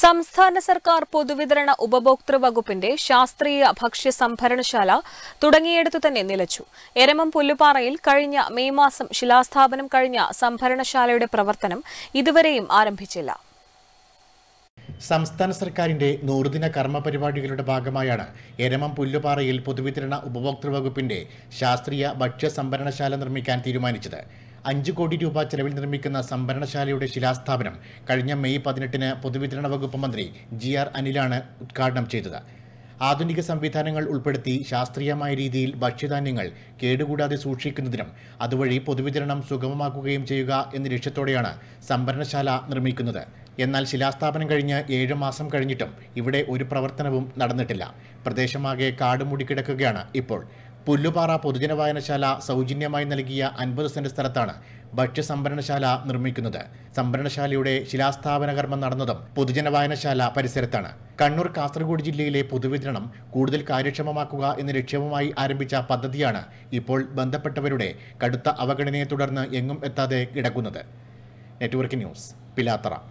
സംസ്ഥാന സർക്കാർ പൊതുവിതരണ ഉപഭോക്തൃ വകുപ്പിന്റെ ശാസ്ത്രീയ ഭക്ഷ്യ സംഭരണശാല തുടങ്ങിയിടത്തു തന്നെ നിലച്ചു എരമം പുല്ലുപാറയിൽ കഴിഞ്ഞ മെയ് മാസം ശിലാസ്ഥാപനം കഴിഞ്ഞ സംഭരണശാലയുടെ പ്രവർത്തനം ഇതുവരെയും ആരംഭിച്ചില്ല സംസ്ഥാന സർക്കാരിന്റെ നൂറുദിന കർമ്മ പരിപാടികളുടെ ഭാഗമായാണ് എരമം പുല്ലുപാറയിൽ പൊതുവിതരണ ഉപഭോക്തൃ വകുപ്പിന്റെ ശാസ്ത്രീയ ഭക്ഷ്യ സംഭരണശാല നിർമ്മിക്കാൻ തീരുമാനിച്ചത് അഞ്ച് കോടി രൂപ ചെലവിൽ നിർമ്മിക്കുന്ന സംഭരണശാലയുടെ ശിലാസ്ഥാപനം കഴിഞ്ഞ മെയ് പതിനെട്ടിന് പൊതുവിതരണ വകുപ്പ് മന്ത്രി ജി ആർ അനിലാണ് ഉദ്ഘാടനം ചെയ്തത് ആധുനിക സംവിധാനങ്ങൾ ഉൾപ്പെടുത്തി ശാസ്ത്രീയമായ രീതിയിൽ ഭക്ഷ്യധാന്യങ്ങൾ കേടുകൂടാതെ സൂക്ഷിക്കുന്നതിനും അതുവഴി പൊതുവിതരണം സുഗമമാക്കുകയും ചെയ്യുക എന്ന ലക്ഷ്യത്തോടെയാണ് സംഭരണശാല നിർമ്മിക്കുന്നത് എന്നാൽ ശിലാസ്ഥാപനം കഴിഞ്ഞ് ഏഴ് മാസം കഴിഞ്ഞിട്ടും ഇവിടെ ഒരു പ്രവർത്തനവും നടന്നിട്ടില്ല പ്രദേശമാകെ കാടുമൂടിക്കിടക്കുകയാണ് ഇപ്പോൾ പുല്ലുപാറ പൊതുജന വായനശാല സൗജന്യമായി നൽകിയ അൻപത് സെന്റ് സ്ഥലത്താണ് ഭക്ഷ്യസംഭരണശാല നിർമ്മിക്കുന്നത് സംഭരണശാലയുടെ ശിലാസ്ഥാപന കർമ്മം നടന്നതും പൊതുജന വായനശാല പരിസരത്താണ് കണ്ണൂർ കാസർഗോഡ് ജില്ലയിലെ പൊതുവിതരണം കൂടുതൽ കാര്യക്ഷമമാക്കുക എന്ന ലക്ഷ്യവുമായി ആരംഭിച്ച പദ്ധതിയാണ് ഇപ്പോൾ ബന്ധപ്പെട്ടവരുടെ കടുത്ത അവഗണനയെ തുടർന്ന് എങ്ങും എത്താതെ കിടക്കുന്നത് നെറ്റ്വർക്ക് ന്യൂസ് പിലാത്തറ